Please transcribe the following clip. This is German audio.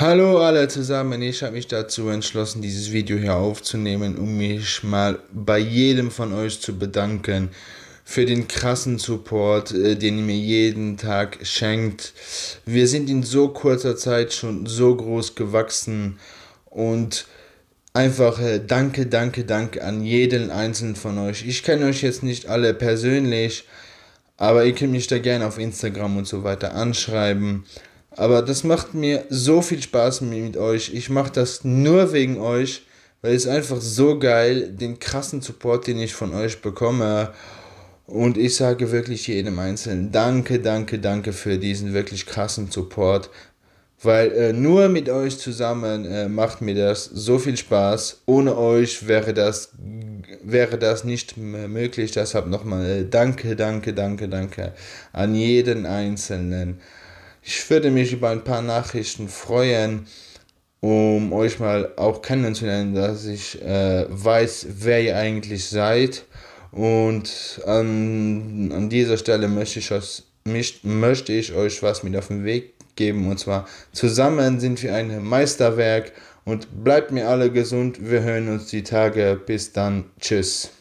Hallo alle zusammen, ich habe mich dazu entschlossen, dieses Video hier aufzunehmen, um mich mal bei jedem von euch zu bedanken für den krassen Support, äh, den ihr mir jeden Tag schenkt. Wir sind in so kurzer Zeit schon so groß gewachsen und einfach äh, danke, danke, danke an jeden einzelnen von euch. Ich kenne euch jetzt nicht alle persönlich, aber ihr könnt mich da gerne auf Instagram und so weiter anschreiben. Aber das macht mir so viel Spaß mit euch. Ich mache das nur wegen euch, weil es einfach so geil, den krassen Support, den ich von euch bekomme. Und ich sage wirklich jedem Einzelnen, danke, danke, danke für diesen wirklich krassen Support. Weil äh, nur mit euch zusammen äh, macht mir das so viel Spaß. Ohne euch wäre das, wäre das nicht möglich. Deshalb nochmal äh, danke, danke, danke, danke an jeden Einzelnen. Ich würde mich über ein paar Nachrichten freuen, um euch mal auch kennenzulernen, dass ich äh, weiß, wer ihr eigentlich seid. Und an, an dieser Stelle möchte ich, euch, mich, möchte ich euch was mit auf den Weg geben. Und zwar, zusammen sind wir ein Meisterwerk. Und bleibt mir alle gesund. Wir hören uns die Tage. Bis dann. Tschüss.